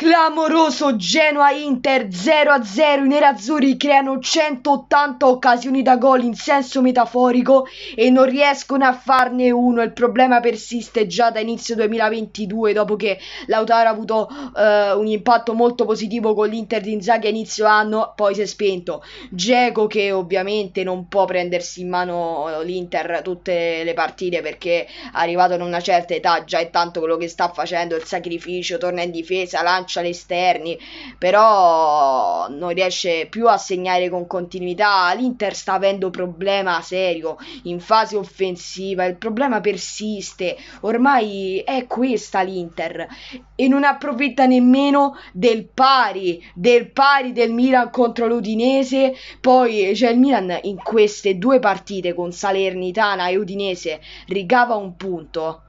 Clamoroso Genoa Inter 0-0, i nerazzurri creano 180 occasioni da gol in senso metaforico e non riescono a farne uno. Il problema persiste già da inizio 2022 dopo che Lautaro ha avuto eh, un impatto molto positivo con l'Inter di Inzaghi a inizio anno, poi si è spento. Geco che ovviamente non può prendersi in mano eh, l'Inter tutte le partite perché arrivato in una certa età già è tanto quello che sta facendo, il sacrificio, torna in difesa, lancia lancia agli esterni, però non riesce più a segnare con continuità. L'Inter sta avendo problema serio in fase offensiva, il problema persiste. Ormai è questa l'Inter e non approfitta nemmeno del pari, del pari del Milan contro l'Udinese. Poi c'è cioè il Milan in queste due partite con Salernitana e Udinese rigava un punto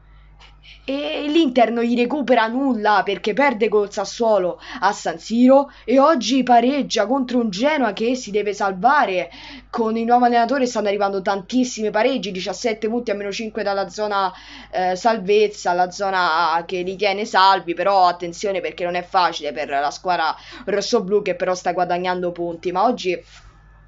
e l'Inter non gli recupera nulla perché perde col Sassuolo a San Siro e oggi pareggia contro un Genoa che si deve salvare con il nuovo allenatore stanno arrivando tantissimi pareggi 17 punti a meno 5 dalla zona eh, salvezza la zona che li tiene salvi però attenzione perché non è facile per la squadra rossoblù che però sta guadagnando punti ma oggi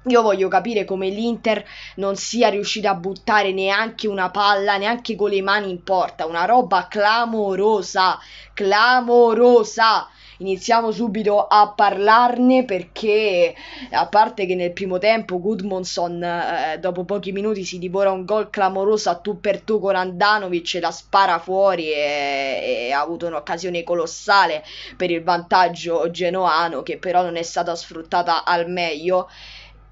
io voglio capire come l'Inter non sia riuscita a buttare neanche una palla, neanche con le mani in porta, una roba clamorosa, clamorosa. Iniziamo subito a parlarne perché a parte che nel primo tempo Goodmanson eh, dopo pochi minuti si divora un gol clamoroso a tu per tu con Andanovic, la spara fuori e, e ha avuto un'occasione colossale per il vantaggio genoano che però non è stata sfruttata al meglio.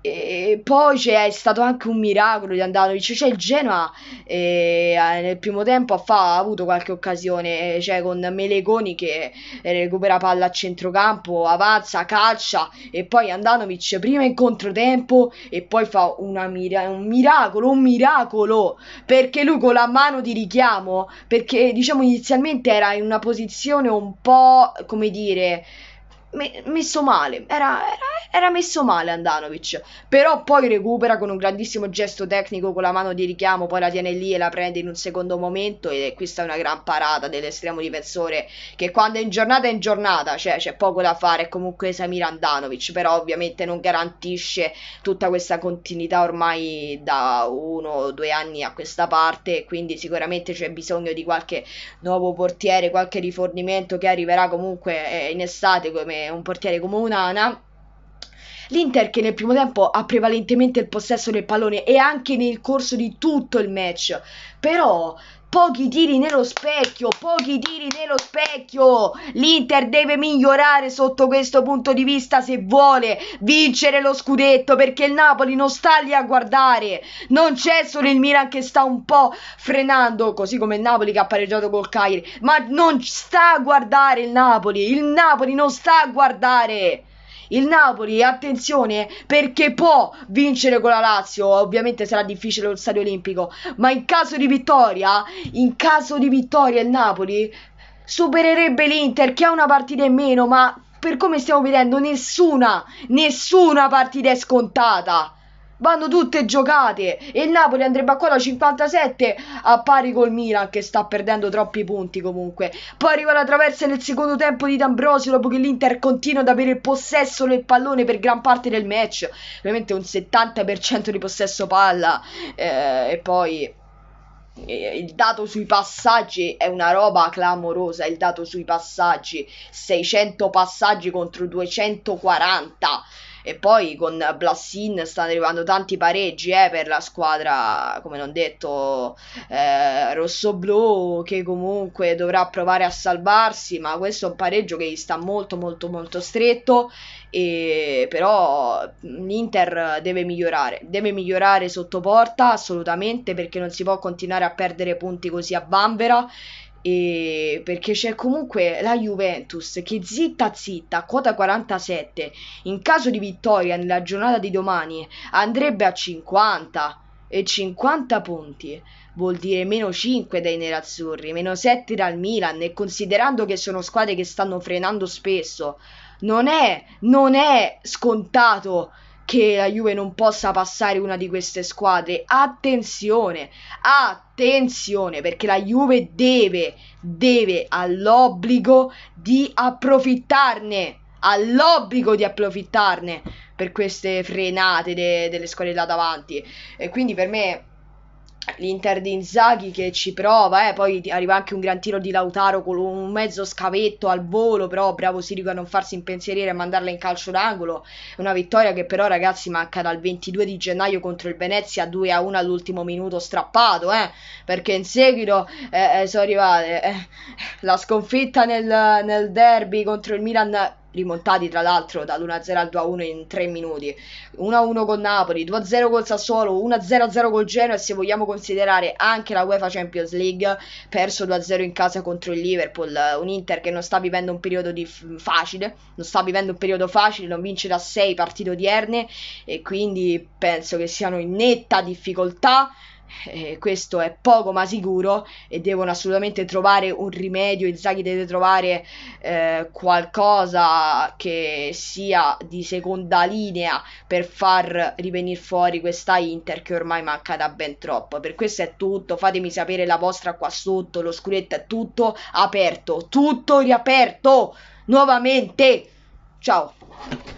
E poi c'è stato anche un miracolo di Andanovic, cioè il Genoa eh, eh nel primo tempo fa, ha avuto qualche occasione, eh, cioè con Melegoni che eh, recupera palla a centrocampo, avanza, calcia e poi Andanovic prima in controtempo e poi fa mira- un miracolo, un miracolo, perché lui con la mano di richiamo, perché diciamo inizialmente era in una posizione un po' come dire messo male, era, era, era, messo male Andanovic, però poi recupera con un grandissimo gesto tecnico con la mano di richiamo, poi la tiene lì e la prende in un secondo momento e questa è una gran parata dell'estremo difensore che quando è in giornata è in giornata, cioè c'è poco da fare, è comunque Samir Andanovic, però ovviamente non garantisce tutta questa continuità ormai da uno o due anni a questa parte, quindi sicuramente c'è bisogno di qualche nuovo portiere, qualche rifornimento che arriverà comunque eh, in estate come un portiere come Unana. L'Inter che nel primo tempo ha prevalentemente il possesso del pallone e anche nel corso di tutto il match, però Pochi tiri nello specchio, pochi tiri nello specchio. L'Inter deve migliorare sotto questo punto di vista se vuole vincere lo scudetto perché il Napoli non sta lì a guardare. Non c'è solo il Milan che sta un po' frenando, così come il Napoli che ha pareggiato col Cagliari, ma non sta a guardare il Napoli. Il Napoli non sta a guardare il Napoli, attenzione, perché può vincere con la Lazio, ovviamente sarà difficile lo stadio olimpico, ma in caso di vittoria, in caso di vittoria il Napoli supererebbe l'Inter che ha una partita in meno, ma per come stiamo vedendo nessuna, nessuna partita è scontata vanno tutte giocate e il Napoli andrebbe a qua da 57 a pari col Milan che sta perdendo troppi punti comunque poi arriva la traversa nel secondo tempo di D'Ambrosio dopo che l'Inter continua ad avere il possesso del pallone per gran parte del match ovviamente un 70% di possesso palla eh, e poi eh, il dato sui passaggi è una roba clamorosa. Il dato sui passaggi 600 passaggi contro 240 e poi con Blassin stanno arrivando tanti pareggi eh, per la squadra, come non detto, eh, rosso-blu che comunque dovrà provare a salvarsi, ma questo è un pareggio che gli sta molto molto molto stretto, e però l'Inter deve migliorare, deve migliorare sotto porta assolutamente perché non si può continuare a perdere punti così a bambera e perché c'è comunque la Juventus che zitta zitta, quota 47, in caso di vittoria nella giornata di domani andrebbe a 50 e 50 punti vuol dire meno 5 dai nerazzurri, meno 7 dal Milan e considerando che sono squadre che stanno frenando spesso, non è, non è scontato che la Juve non possa passare una di queste squadre. Attenzione, attenzione, perché la Juve deve, deve, ha l'obbligo di approfittarne, ha l'obbligo di approfittarne per queste frenate de- delle squadre là davanti. E quindi per me l'Inter di Inzaghi che ci prova, eh, poi arriva anche un gran tiro di Lautaro con un mezzo scavetto al volo, però bravo Sirico a non farsi impensierire e mandarla in calcio d'angolo, una vittoria che però ragazzi manca dal 22 di gennaio contro il Venezia 2 a 1 all'ultimo minuto strappato, eh, perché in seguito eh, eh sono arrivate eh, la sconfitta nel, nel derby contro il Milan rimontati tra l'altro dall'1-0 al 2-1 in 3 minuti 1-1 con Napoli, 2-0 col Sassuolo 1-0-0 col Genoa e se vogliamo considerare anche la UEFA Champions League perso 2-0 in casa contro il Liverpool un Inter che non sta vivendo un periodo f- facile non sta vivendo un periodo facile non vince da 6 partite odierne e quindi penso che siano in netta difficoltà eh, questo è poco ma sicuro e devono assolutamente trovare un rimedio. Inzaghi deve trovare eh, qualcosa che sia di seconda linea per far rivenire fuori questa Inter che ormai manca da ben troppo. Per questo è tutto, fatemi sapere la vostra qua sotto, lo scuretto è tutto aperto, tutto riaperto nuovamente. Ciao.